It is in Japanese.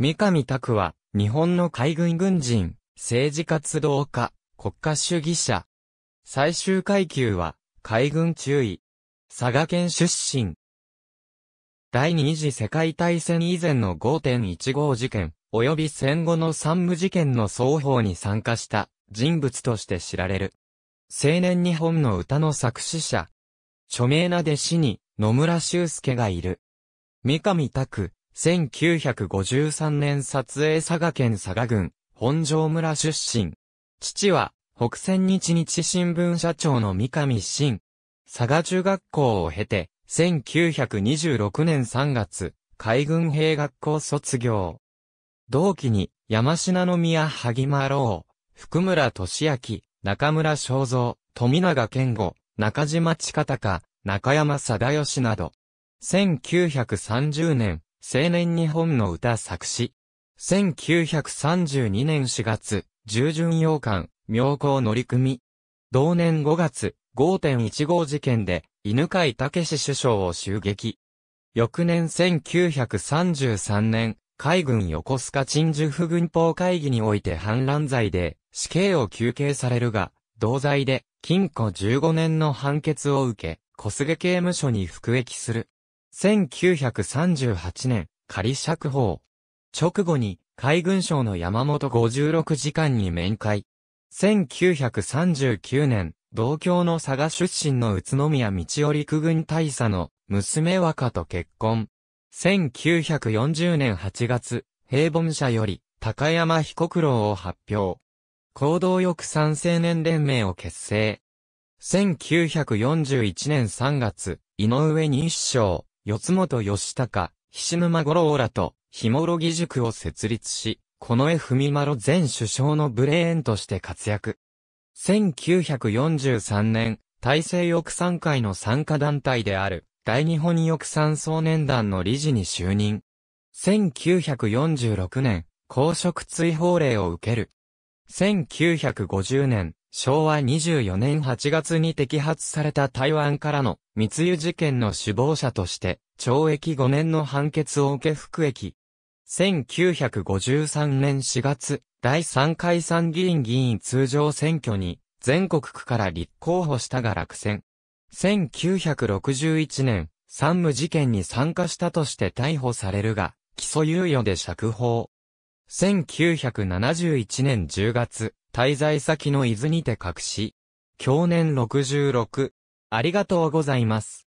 三上拓は、日本の海軍軍人、政治活動家、国家主義者。最終階級は、海軍中尉。佐賀県出身。第二次世界大戦以前の5.15事件、及び戦後の三無事件の双方に参加した人物として知られる。青年日本の歌の作詞者。著名な弟子に野村修介がいる。三上拓、1953年撮影佐賀県佐賀郡、本庄村出身。父は、北仙日日新聞社長の三上真。佐賀中学校を経て、1926年3月、海軍兵学校卒業。同期に、山品宮萩間郎、福村俊明、中村正三、富永健吾、中島近隆、中山貞義など。1930年、青年日本の歌作詞。1932年4月、従順洋館、妙高乗組。同年5月、5.15事件で、犬飼武首相を襲撃。翌年1933年、海軍横須賀鎮守府軍法会議において反乱罪で死刑を求刑されるが、同罪で禁錮15年の判決を受け、小菅刑務所に服役する。1938年、仮釈放。直後に、海軍省の山本56時間に面会。1939年、同郷の佐賀出身の宇都宮道織区軍大佐の娘若と結婚。1940年8月、平凡社より高山彦九郎を発表。行動抑賛青年連盟を結成。1941年3月、井上一省、四本義高、菱沼五郎らと、ひもろぎ塾を設立し、近衛文丸前首相のブレーンとして活躍。1943年、大西翼賛会の参加団体である、大日本翼賛総年団の理事に就任。1946年、公職追放令を受ける。1950年、昭和24年8月に摘発された台湾からの密輸事件の首謀者として、懲役5年の判決を受け服役。1953年4月、第3回参議院議員通常選挙に、全国区から立候補したが落選。1961年、三務事件に参加したとして逮捕されるが、起訴猶予で釈放。1971年10月、滞在先の伊豆にて隠し、去年66、ありがとうございます。